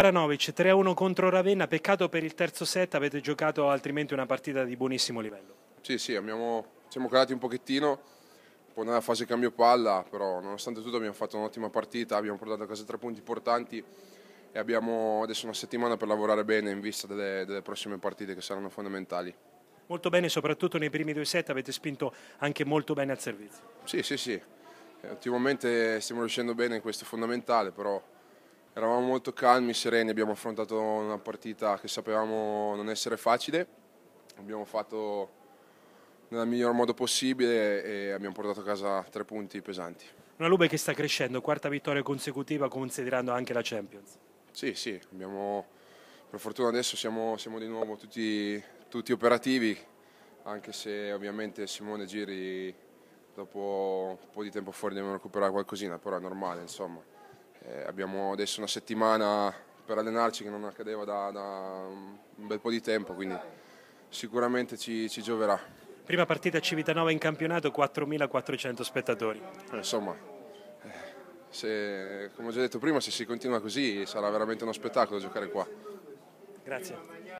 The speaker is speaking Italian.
Paranovic 3-1 contro Ravenna, peccato per il terzo set, avete giocato altrimenti una partita di buonissimo livello. Sì, sì, abbiamo, siamo calati un pochettino, poi nella fase cambio palla, però nonostante tutto abbiamo fatto un'ottima partita, abbiamo portato a casa tre punti importanti e abbiamo adesso una settimana per lavorare bene in vista delle, delle prossime partite che saranno fondamentali. Molto bene, soprattutto nei primi due set avete spinto anche molto bene al servizio. Sì, sì, sì, ultimamente stiamo riuscendo bene in questo fondamentale, però Eravamo molto calmi, sereni, abbiamo affrontato una partita che sapevamo non essere facile, abbiamo fatto nel miglior modo possibile e abbiamo portato a casa tre punti pesanti. Una Lube che sta crescendo, quarta vittoria consecutiva considerando anche la Champions. Sì, sì, abbiamo, per fortuna adesso siamo, siamo di nuovo tutti, tutti operativi, anche se ovviamente Simone Giri dopo un po' di tempo fuori devono recuperare qualcosina, però è normale insomma. Eh, abbiamo adesso una settimana per allenarci che non accadeva da, da un bel po' di tempo, quindi sicuramente ci, ci gioverà. Prima partita Civitanova in campionato, 4.400 spettatori. Eh, insomma, eh, se, come ho già detto prima, se si continua così sarà veramente uno spettacolo giocare qua. Grazie.